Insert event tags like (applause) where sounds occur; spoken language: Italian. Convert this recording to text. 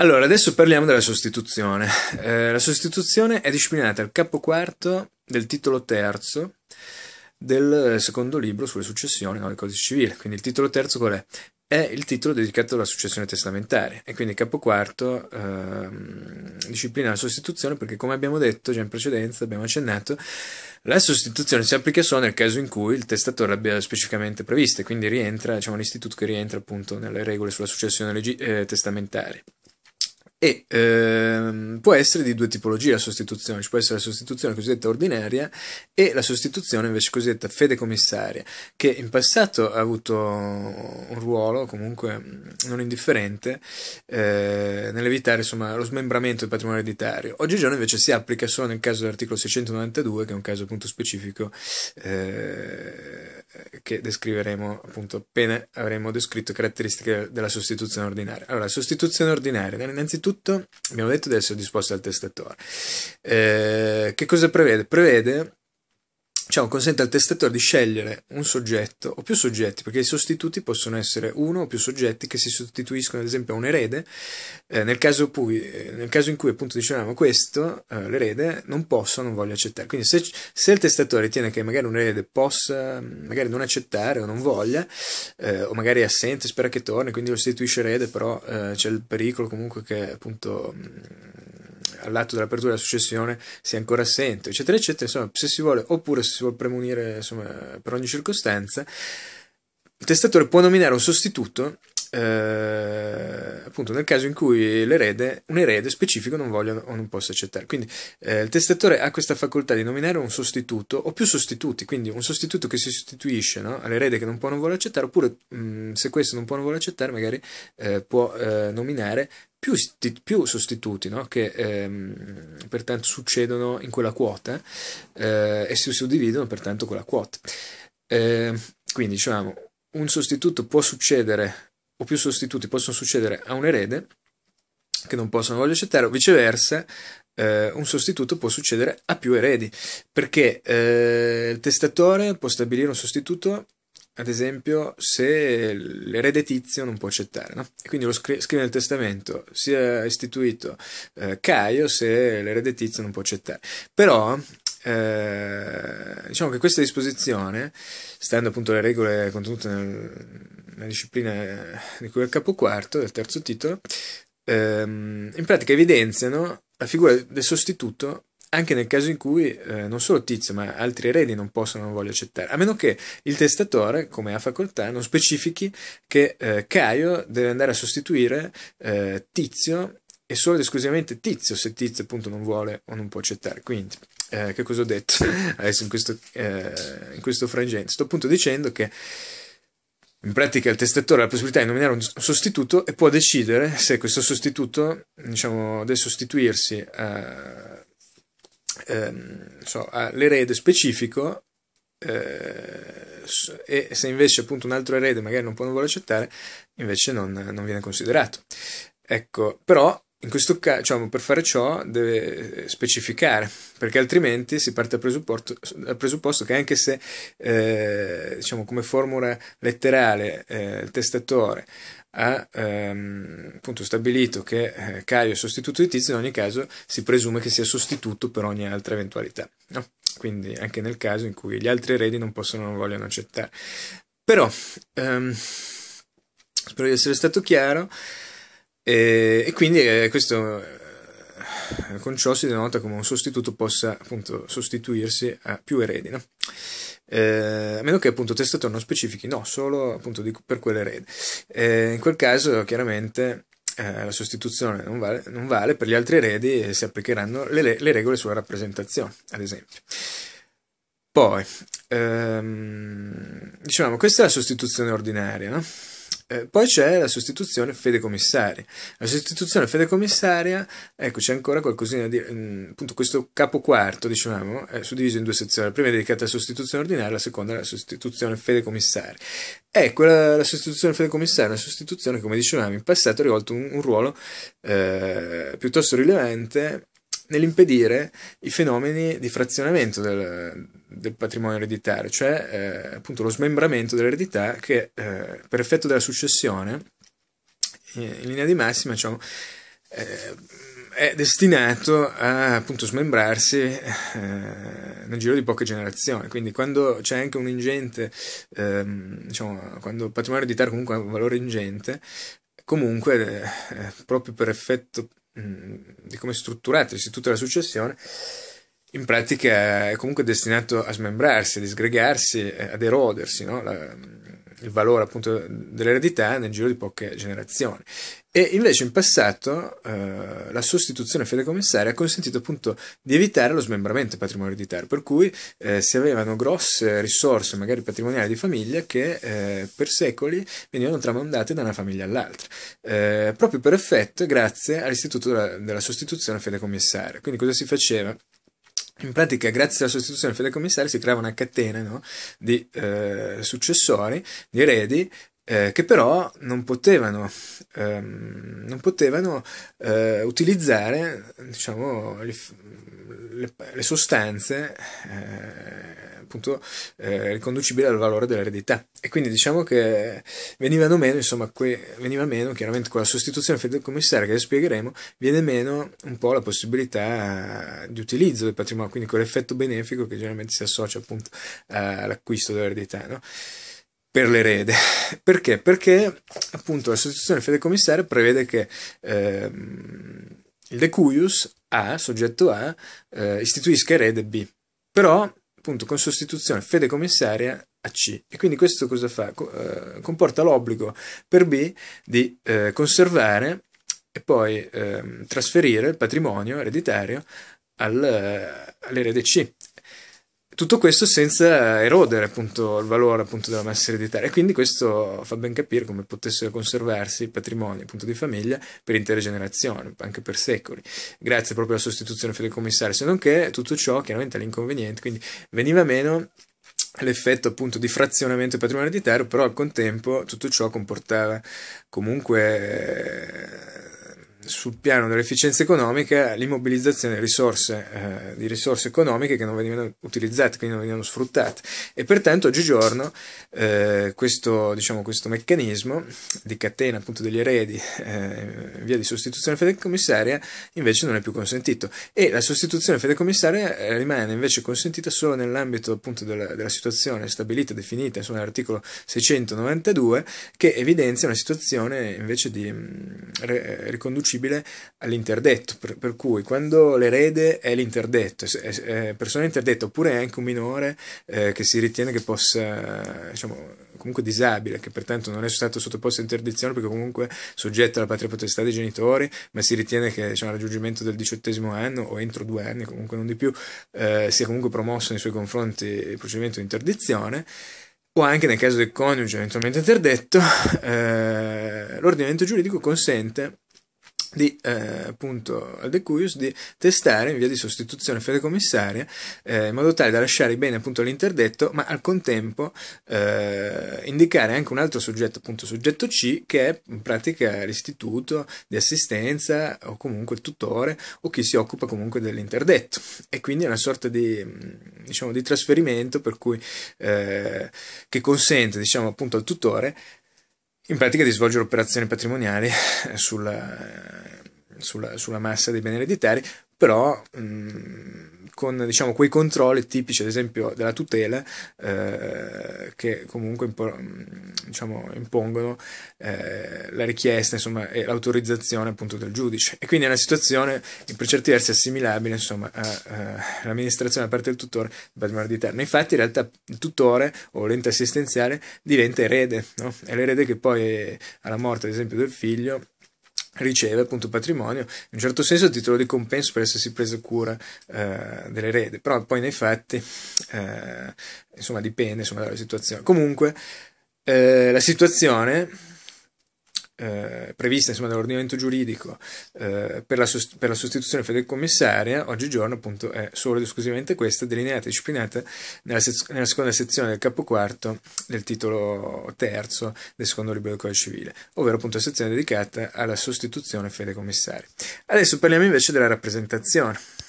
Allora, adesso parliamo della sostituzione. Eh, la sostituzione è disciplinata al capo quarto del titolo terzo del secondo libro sulle successioni no, del codice civile. Quindi il titolo terzo qual è? È il titolo dedicato alla successione testamentaria e quindi il capo quarto eh, disciplina la sostituzione perché come abbiamo detto già in precedenza, abbiamo accennato, la sostituzione si applica solo nel caso in cui il testatore l'abbia specificamente prevista, quindi rientra, diciamo, un istituto che rientra appunto nelle regole sulla successione eh, testamentare e ehm, può essere di due tipologie la sostituzione, ci può essere la sostituzione cosiddetta ordinaria e la sostituzione invece cosiddetta fede commissaria, che in passato ha avuto un ruolo comunque mm, non indifferente eh, nell'evitare insomma, lo smembramento del patrimonio ereditario. Oggigiorno invece si applica solo nel caso dell'articolo 692, che è un caso appunto specifico. Eh, eh, che descriveremo appunto appena avremo descritto caratteristiche della sostituzione ordinaria. Allora, sostituzione ordinaria, innanzitutto abbiamo detto di essere disposto al testatore. Eh, che cosa prevede? Prevede diciamo, consente al testatore di scegliere un soggetto o più soggetti, perché i sostituti possono essere uno o più soggetti che si sostituiscono, ad esempio, a un erede, eh, nel, caso cui, eh, nel, caso in cui appunto dicevamo questo, eh, l'erede non posso, non voglio accettare. Quindi se, se, il testatore ritiene che magari un erede possa, magari non accettare o non voglia, eh, o magari è assente, spera che torni, quindi lo sostituisce erede, però eh, c'è il pericolo comunque che appunto... Mh, all'atto dell'apertura della successione sia ancora assente, eccetera, eccetera, insomma, se si vuole, oppure se si vuole premunire insomma, per ogni circostanza, il testatore può nominare un sostituto eh, appunto nel caso in cui l'erede, un erede specifico non voglia o non possa accettare. Quindi eh, il testatore ha questa facoltà di nominare un sostituto o più sostituti, quindi un sostituto che si sostituisce no? all'erede che non può o non vuole accettare, oppure mh, mm, se questo non può o non vuole accettare, magari eh, può eh, nominare più, più sostituti no? che ehm, pertanto succedono in quella quota eh, e si suddividono pertanto quella quota. Eh, quindi diciamo, un sostituto può succedere o più sostituti possono succedere a un erede che non possono voglio accettare, o viceversa eh, un sostituto può succedere a più eredi, perché eh, il testatore può stabilire un sostituto ad esempio, se l'ereditizio non può accettare, no? E quindi lo scri- scrive nel testamento, si è istituito eh, Caio se l'ereditizio non può accettare. Però, eh, diciamo che questa disposizione, stando appunto alle regole contenute nel, nella disciplina eh, di cui è il capo quarto, del terzo titolo, ehm, in pratica evidenziano la figura del sostituto anche nel caso in cui eh, non solo Tizio ma altri eredi non possano o non vogliono accettare, a meno che il testatore, come ha facoltà, non specifichi che eh, Caio deve andare a sostituire eh, Tizio e solo ed esclusivamente Tizio se Tizio appunto non vuole o non può accettare. Quindi, eh, che cosa ho detto (laughs) adesso in questo, eh, in questo frangente? Sto appunto dicendo che in pratica il testatore ha la possibilità di nominare un sostituto e può decidere se questo sostituto, diciamo, deve sostituirsi a Ehm, so, all'erede specifico eh, e se invece appunto un altro erede magari non può non vuole accettare, invece non, non viene considerato. Ecco, però in questo caso, diciamo, per fare ciò deve eh, specificare, perché altrimenti si parte dal presupposto, presupposto che anche se, eh, diciamo, come formula letterale eh, il testatore ha ehm, appunto stabilito che eh, Caio è sostituto di Tizio, in ogni caso si presume che sia sostituto per ogni altra eventualità. No? Quindi anche nel caso in cui gli altri eredi non possono o non vogliono accettare. Però, ehm, spero di essere stato chiaro. E, e quindi eh, questo eh, con ciò si denota come un sostituto possa appunto sostituirsi a più eredi, no? eh, a meno che appunto testator non specifichi, no, solo appunto di, per quell'erede. Eh, in quel caso chiaramente eh, la sostituzione non vale, non vale, per gli altri eredi e si applicheranno le, le regole sulla rappresentazione, ad esempio. Poi, ehm, diciamo, questa è la sostituzione ordinaria, no? Eh, poi c'è la sostituzione fede commissaria. La sostituzione fede commissaria, ecco, c'è ancora qualcosina di... Mm, appunto questo capo quarto, diciamo, è suddiviso in due sezioni. La prima è dedicata alla sostituzione ordinaria, la seconda è alla sostituzione fede commissaria. Ecco, la, la sostituzione fede commissaria è una sostituzione, come dicevamo, in passato ha rivolto un, un ruolo eh, piuttosto rilevante nell'impedire i fenomeni di frazionamento del, del patrimonio ereditario, cioè eh, appunto lo smembramento dell'eredità che eh, per effetto della successione, eh, in linea di massima, diciamo, eh, è destinato a appunto smembrarsi eh, nel giro di poche generazioni. Quindi, quando c'è anche un ingente, ehm, diciamo, quando il patrimonio ereditario comunque ha un valore ingente, comunque, eh, eh proprio per effetto mh, mm, di come è strutturato l'istituto della successione, in pratica è comunque destinato a smembrarsi, a disgregarsi, eh, ad erodersi, no? La, mm, il valore appunto dell'eredità nel giro di poche generazioni. E invece in passato eh, la sostituzione fideicomissaria ha consentito appunto di evitare lo smembramento del patrimonio ereditario, per cui eh, si avevano grosse risorse, magari patrimoniali di famiglia, che eh, per secoli venivano tramandate da una famiglia all'altra, eh, proprio per effetto grazie all'istituto della, della sostituzione fideicomissaria. Quindi cosa si faceva? In pratica, grazie alla sostituzione del commissario, si crea una catena no? di eh, successori, di eredi, eh, che però non potevano, ehm, non potevano eh, utilizzare diciamo, le, le, le, sostanze eh, appunto eh, riconducibili al valore dell'eredità. E quindi diciamo che venivano meno, insomma, que, veniva meno chiaramente con la sostituzione del commissario, che spiegheremo, viene meno un po' la possibilità di utilizzo del patrimonio, quindi quell'effetto benefico che generalmente si associa appunto all'acquisto dell'eredità. No? per l'erede. Perché? Perché appunto la fede commissaria prevede che ehm, il decuius A, soggetto A, eh, istituisca erede B, però appunto con sostituzione fedecommissaria a C. E quindi questo cosa fa? Co eh, comporta l'obbligo per B di eh, conservare e poi ehm, trasferire il patrimonio ereditario al, eh, all'erede C tutto questo senza erodere appunto il valore appunto della massa ereditaria e quindi questo fa ben capire come potessero conservarsi i patrimoni appunto di famiglia per intere generazioni, anche per secoli, grazie proprio alla sostituzione fideicommissaria, se non che tutto ciò chiaramente all'inconveniente quindi veniva meno l'effetto appunto di frazionamento del patrimonio ereditario, però al contempo tutto ciò comportava comunque sul piano dell'efficienza economica l'immobilizzazione di risorse, eh, di risorse, economiche che non venivano utilizzate, quindi non venivano sfruttate. E pertanto oggigiorno eh, questo, diciamo, questo, meccanismo di catena appunto degli eredi eh, via di sostituzione fedecommissaria invece non è più consentito. E la sostituzione fedecommissaria eh, rimane invece consentita solo nell'ambito appunto della, della situazione stabilita, definita, insomma l'articolo 692, che evidenzia una situazione invece di mh, mm, riconducibile riconducibile all'interdetto, per, per cui quando l'erede è l'interdetto, è, è persona interdetta oppure è anche un minore eh, che si ritiene che possa, diciamo, comunque disabile, che pertanto non è stato sottoposto a interdizione perché comunque soggetto alla patria potestà dei genitori, ma si ritiene che diciamo, al raggiungimento del diciottesimo anno o entro due anni, comunque non di più, eh, sia comunque promosso nei suoi confronti il procedimento di interdizione o anche nel caso del coniuge eventualmente interdetto, eh, l'ordinamento giuridico consente di, eh, appunto, al Decuius di testare in via di sostituzione fideicomissaria eh, in modo tale da lasciare i beni appunto all'interdetto, ma al contempo eh, indicare anche un altro soggetto, appunto soggetto C, che è in pratica l'istituto di assistenza o comunque il tutore o chi si occupa comunque dell'interdetto. E quindi è una sorta di, mm, diciamo, di trasferimento per cui, eh, che consente diciamo, appunto al tutore in pratica di svolgere operazioni patrimoniali eh, sulla, sulla, sulla massa dei beni ereditari, però mh, mm, con diciamo, quei controlli tipici, ad esempio, della tutela eh, che comunque impo- diciamo, impongono eh, la richiesta insomma, e l'autorizzazione appunto del giudice. E quindi è una situazione per certi versi assimilabile insomma, all'amministrazione da parte del tutore del patrimonio di terra. Infatti, in realtà, il tutore o l'ente assistenziale diventa erede, no? è l'erede che poi alla morte, ad esempio, del figlio riceve appunto patrimonio, in un certo senso a titolo di compenso per essersi preso cura eh, dell'erede, però poi nei fatti eh, insomma dipende insomma, dalla situazione. Comunque eh, la situazione eh, prevista insomma, dall'ordinamento giuridico eh, per, la sost- per, la sostituzione fedelcommissaria, oggigiorno appunto è solo ed esclusivamente questa, delineata e disciplinata nella, sez- nella, seconda sezione del capo quarto del titolo terzo del secondo libro del Codice Civile, ovvero appunto la sezione dedicata alla sostituzione fede fedelcommissaria. Adesso parliamo invece della rappresentazione.